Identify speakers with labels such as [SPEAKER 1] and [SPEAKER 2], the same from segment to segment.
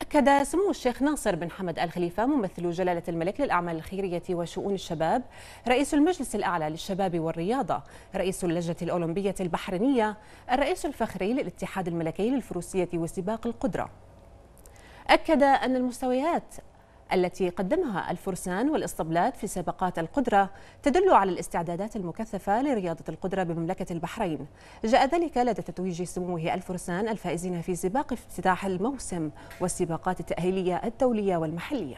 [SPEAKER 1] أكد سمو الشيخ ناصر بن حمد الخليفة ممثل جلالة الملك للأعمال الخيرية وشؤون الشباب رئيس المجلس الأعلى للشباب والرياضة رئيس اللجنة الأولمبية البحرينية الرئيس الفخري للاتحاد الملكي للفروسية وسباق القدرة أكد أن المستويات التي قدمها الفرسان والاسطبلات في سباقات القدرة تدل على الاستعدادات المكثفة لرياضة القدرة بمملكة البحرين جاء ذلك لدى تتويج سموه الفرسان الفائزين في سباق افتتاح الموسم والسباقات التأهيلية الدولية
[SPEAKER 2] والمحلية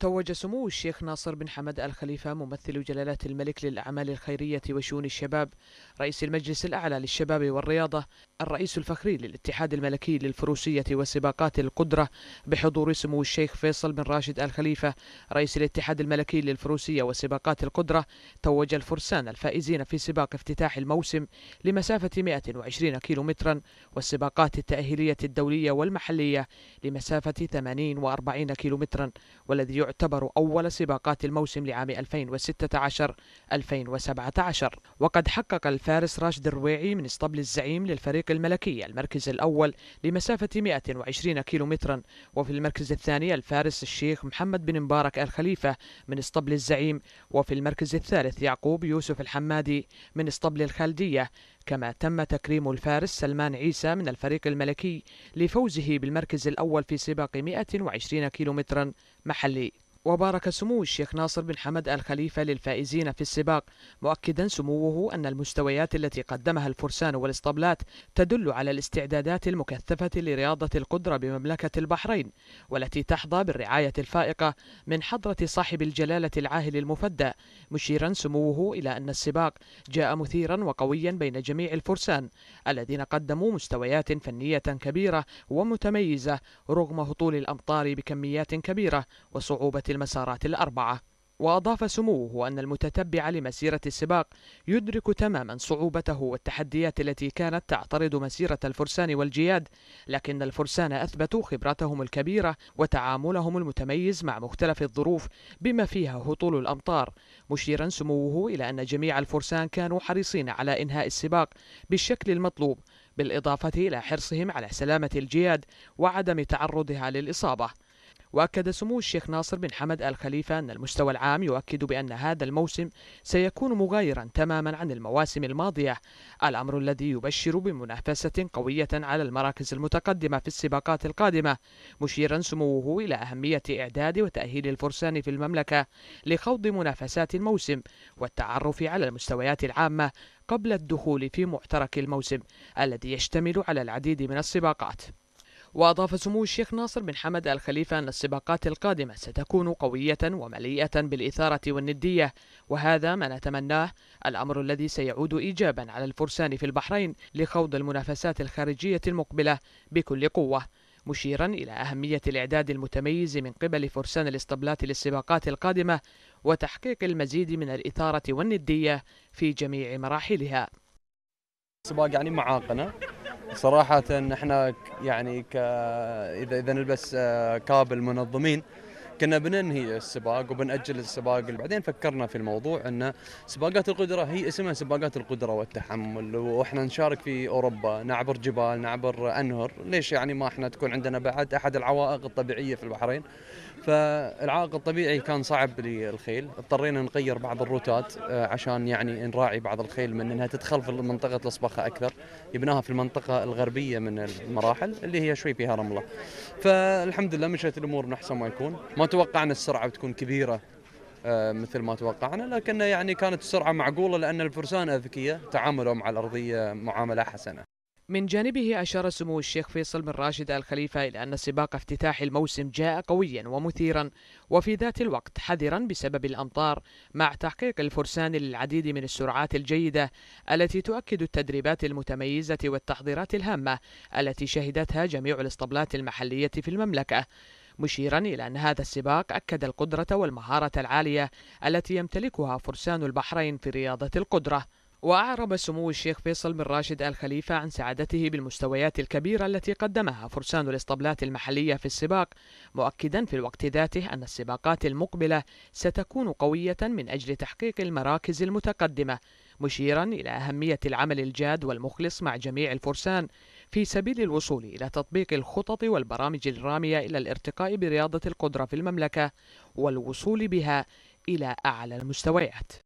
[SPEAKER 2] توج سمو الشيخ ناصر بن حمد الخليفة ممثل جلالة الملك للأعمال الخيرية وشؤون الشباب رئيس المجلس الأعلى للشباب والرياضة الرئيس الفخري للاتحاد الملكي للفروسية وسباقات القدرة بحضور سمو الشيخ فيصل بن راشد الخليفة رئيس الاتحاد الملكي للفروسية وسباقات القدرة توج الفرسان الفائزين في سباق افتتاح الموسم لمسافة 120 كيلو مترا والسباقات التأهيلية الدولية والمحلية لمسافة 80 و40 مترا والذي يعتبر يعتبر أول سباقات الموسم لعام 2016-2017 وقد حقق الفارس راشد الرويعي من اسطبل الزعيم للفريق الملكي المركز الأول لمسافة 120 كيلومترا وفي المركز الثاني الفارس الشيخ محمد بن مبارك الخليفة من اسطبل الزعيم وفي المركز الثالث يعقوب يوسف الحمادي من اسطبل الخالدية كما تم تكريم الفارس سلمان عيسى من الفريق الملكي لفوزه بالمركز الأول في سباق 120 كيلومترا محلي وبارك سمو الشيخ ناصر بن حمد الخليفة للفائزين في السباق مؤكدا سموه أن المستويات التي قدمها الفرسان والاسطبلات تدل على الاستعدادات المكثفة لرياضة القدرة بمملكة البحرين والتي تحظى بالرعاية الفائقة من حضرة صاحب الجلالة العاهل المفدى مشيرا سموه إلى أن السباق جاء مثيرا وقويا بين جميع الفرسان الذين قدموا مستويات فنية كبيرة ومتميزة رغم هطول الأمطار بكميات كبيرة وصعوبة المسارات الأربعة وأضاف سموه أن المتتبع لمسيرة السباق يدرك تماما صعوبته والتحديات التي كانت تعترض مسيرة الفرسان والجياد، لكن الفرسان أثبتوا خبرتهم الكبيرة وتعاملهم المتميز مع مختلف الظروف بما فيها هطول الأمطار، مشيرا سموه إلى أن جميع الفرسان كانوا حريصين على إنهاء السباق بالشكل المطلوب، بالإضافة إلى حرصهم على سلامة الجياد وعدم تعرضها للإصابة. وأكد سمو الشيخ ناصر بن حمد آل خليفة أن المستوى العام يؤكد بأن هذا الموسم سيكون مغايرا تماما عن المواسم الماضية الأمر الذي يبشر بمنافسة قوية على المراكز المتقدمة في السباقات القادمة مشيرا سموه إلى أهمية إعداد وتأهيل الفرسان في المملكة لخوض منافسات الموسم والتعرف على المستويات العامة قبل الدخول في معترك الموسم الذي يشتمل على العديد من السباقات وأضاف سمو الشيخ ناصر بن حمد الخليفة أن السباقات القادمة ستكون قوية ومليئة بالإثارة والندية وهذا ما نتمناه الأمر الذي سيعود إيجابا على الفرسان في البحرين لخوض المنافسات الخارجية المقبلة بكل قوة مشيرا إلى أهمية الإعداد المتميز من قبل فرسان الاسطبلات للسباقات القادمة وتحقيق المزيد من الإثارة والندية في جميع مراحلها
[SPEAKER 3] سباق يعني معاقنا صراحة احنا يعني ك... اذا اذا نلبس آه، كابل منظمين كنا بننهي السباق وبنأجل السباق بعدين فكرنا في الموضوع أن سباقات القدرة هي اسمها سباقات القدرة والتحمل وإحنا نشارك في أوروبا نعبر جبال نعبر أنهر ليش يعني ما إحنا تكون عندنا بعد أحد العوائق الطبيعية في البحرين فالعائق الطبيعي كان صعب للخيل اضطرينا نغير بعض الروتات آه، عشان يعني نراعي بعض الخيل من انها تدخل في منطقه الاصبخه اكثر يبناها في المنطقه الغربيه من المراحل اللي هي شوي فيها رمله فالحمد لله مشت الامور من احسن ما يكون ما توقعنا السرعه بتكون كبيره آه، مثل ما توقعنا لكن يعني كانت السرعه معقوله لان الفرسان اذكياء تعاملوا مع الارضيه معامله حسنه
[SPEAKER 2] من جانبه أشار سمو الشيخ فيصل بن راشد الخليفة إلى أن سباق افتتاح الموسم جاء قويا ومثيرا وفي ذات الوقت حذرا بسبب الأمطار مع تحقيق الفرسان للعديد من السرعات الجيدة التي تؤكد التدريبات المتميزة والتحضيرات الهامة التي شهدتها جميع الاسطبلات المحلية في المملكة مشيرا إلى أن هذا السباق أكد القدرة والمهارة العالية التي يمتلكها فرسان البحرين في رياضة القدرة وأعرب سمو الشيخ فيصل بن راشد آل خليفة عن سعادته بالمستويات الكبيرة التي قدمها فرسان الاسطبلات المحلية في السباق مؤكدا في الوقت ذاته أن السباقات المقبلة ستكون قوية من أجل تحقيق المراكز المتقدمة مشيرا إلى أهمية العمل الجاد والمخلص مع جميع الفرسان في سبيل الوصول إلى تطبيق الخطط والبرامج الرامية إلى الارتقاء برياضة القدرة في المملكة والوصول بها إلى أعلى المستويات